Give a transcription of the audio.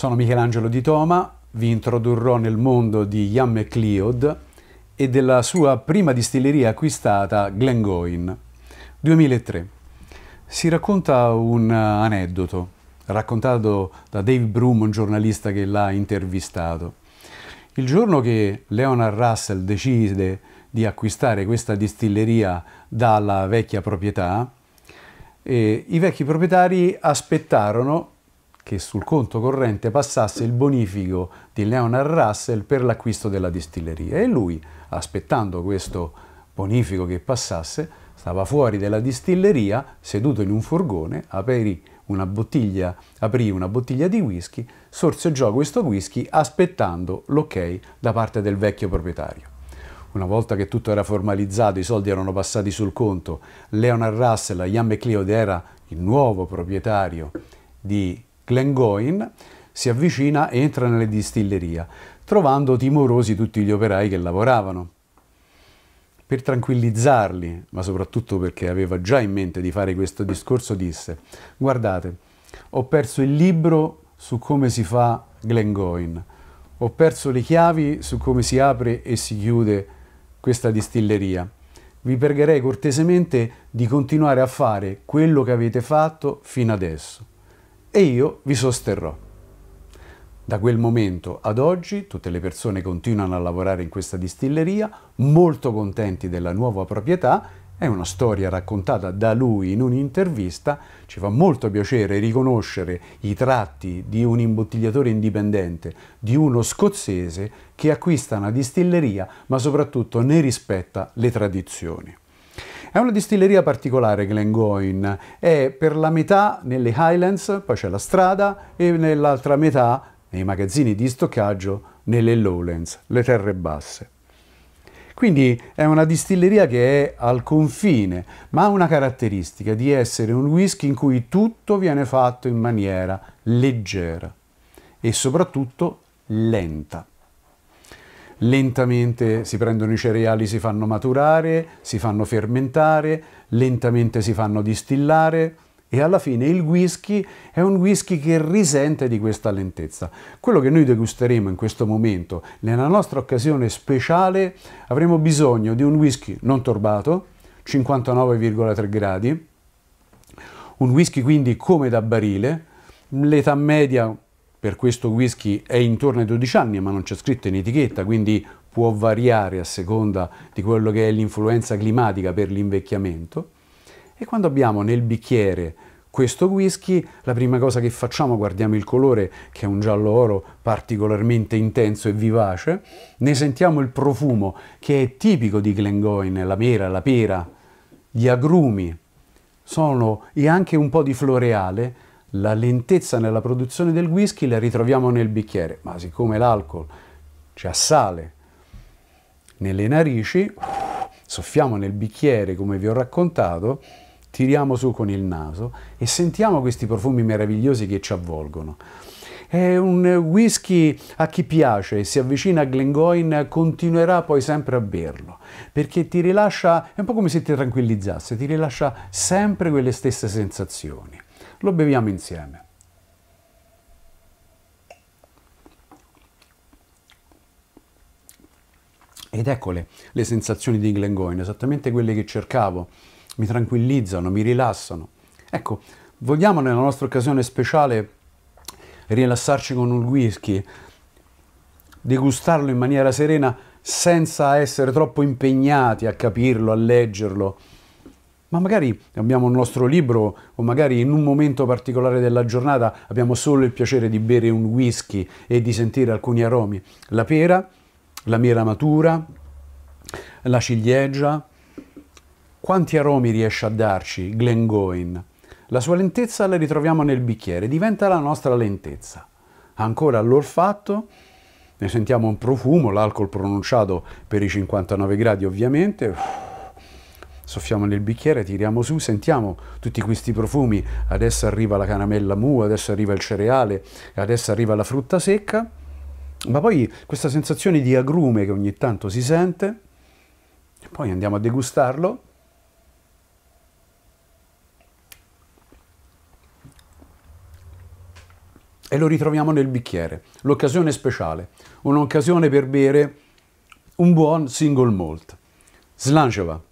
Sono Michelangelo di Toma, vi introdurrò nel mondo di Jan MacLeod e della sua prima distilleria acquistata Glengoyne, 2003. Si racconta un aneddoto raccontato da Dave Broom, un giornalista che l'ha intervistato. Il giorno che Leonard Russell decide di acquistare questa distilleria dalla vecchia proprietà, eh, i vecchi proprietari aspettarono che sul conto corrente passasse il bonifico di Leonard Russell per l'acquisto della distilleria e lui, aspettando questo bonifico che passasse, stava fuori della distilleria, seduto in un furgone, aprì una bottiglia, aprì una bottiglia di whisky, sorseggiò questo whisky aspettando l'ok da parte del vecchio proprietario. Una volta che tutto era formalizzato, i soldi erano passati sul conto, Leonard Russell, Ian McLeod era il nuovo proprietario di Glengoyne, si avvicina e entra nella distilleria, trovando timorosi tutti gli operai che lavoravano. Per tranquillizzarli, ma soprattutto perché aveva già in mente di fare questo discorso, disse «Guardate, ho perso il libro su come si fa Glengoyne, ho perso le chiavi su come si apre e si chiude questa distilleria. Vi pregherei cortesemente di continuare a fare quello che avete fatto fino adesso e io vi sosterrò. Da quel momento ad oggi tutte le persone continuano a lavorare in questa distilleria, molto contenti della nuova proprietà. È una storia raccontata da lui in un'intervista. Ci fa molto piacere riconoscere i tratti di un imbottigliatore indipendente, di uno scozzese che acquista una distilleria ma soprattutto ne rispetta le tradizioni. È una distilleria particolare Glengoyne, è per la metà nelle Highlands, poi c'è la strada e nell'altra metà nei magazzini di stoccaggio nelle Lowlands, le terre basse. Quindi è una distilleria che è al confine, ma ha una caratteristica di essere un whisky in cui tutto viene fatto in maniera leggera e soprattutto lenta lentamente si prendono i cereali, si fanno maturare, si fanno fermentare, lentamente si fanno distillare e alla fine il whisky è un whisky che risente di questa lentezza. Quello che noi degusteremo in questo momento, nella nostra occasione speciale, avremo bisogno di un whisky non torbato, 59,3 gradi, un whisky quindi come da barile, l'età media per questo whisky è intorno ai 12 anni ma non c'è scritto in etichetta, quindi può variare a seconda di quello che è l'influenza climatica per l'invecchiamento. E quando abbiamo nel bicchiere questo whisky, la prima cosa che facciamo, guardiamo il colore, che è un giallo oro particolarmente intenso e vivace, ne sentiamo il profumo, che è tipico di Glengoyne, la mera, la pera, gli agrumi, sono, e anche un po' di floreale, la lentezza nella produzione del whisky la ritroviamo nel bicchiere, ma siccome l'alcol ci assale nelle narici, soffiamo nel bicchiere come vi ho raccontato, tiriamo su con il naso e sentiamo questi profumi meravigliosi che ci avvolgono. È un whisky a chi piace e si avvicina a Glengoyne continuerà poi sempre a berlo, perché ti rilascia, è un po' come se ti tranquillizzasse, ti rilascia sempre quelle stesse sensazioni. Lo beviamo insieme. Ed eccole le sensazioni di Glengoyne, esattamente quelle che cercavo. Mi tranquillizzano, mi rilassano. Ecco, vogliamo nella nostra occasione speciale rilassarci con un whisky, degustarlo in maniera serena senza essere troppo impegnati a capirlo, a leggerlo, ma magari abbiamo un nostro libro o magari in un momento particolare della giornata abbiamo solo il piacere di bere un whisky e di sentire alcuni aromi, la pera, la mela matura, la ciliegia. Quanti aromi riesce a darci Glengoyne? La sua lentezza la ritroviamo nel bicchiere, diventa la nostra lentezza. Ancora l'olfatto, ne sentiamo un profumo, l'alcol pronunciato per i 59 gradi ovviamente, soffiamo nel bicchiere, tiriamo su, sentiamo tutti questi profumi, adesso arriva la caramella mu, adesso arriva il cereale, adesso arriva la frutta secca, ma poi questa sensazione di agrume che ogni tanto si sente, poi andiamo a degustarlo. E lo ritroviamo nel bicchiere, l'occasione speciale, un'occasione per bere un buon single malt. Slanceva.